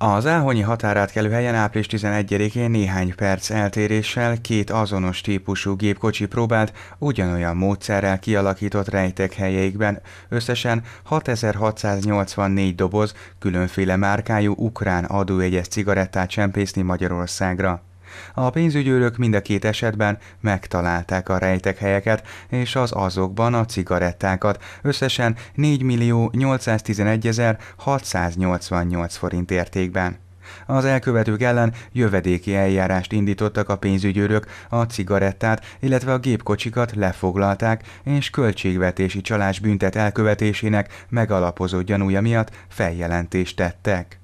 Az Áhonyi helyen április 11-én néhány perc eltéréssel két azonos típusú gépkocsi próbált ugyanolyan módszerrel kialakított rejtek helyeikben. Összesen 6684 doboz különféle márkájú ukrán adóegyes cigarettát csempészni Magyarországra. A pénzügyőrök mind a két esetben megtalálták a rejtek helyeket, és az azokban a cigarettákat, összesen 4 forint értékben. Az elkövetők ellen jövedéki eljárást indítottak a pénzügyőrök, a cigarettát, illetve a gépkocsikat lefoglalták, és költségvetési csalás büntet elkövetésének megalapozó gyanúja miatt feljelentést tettek.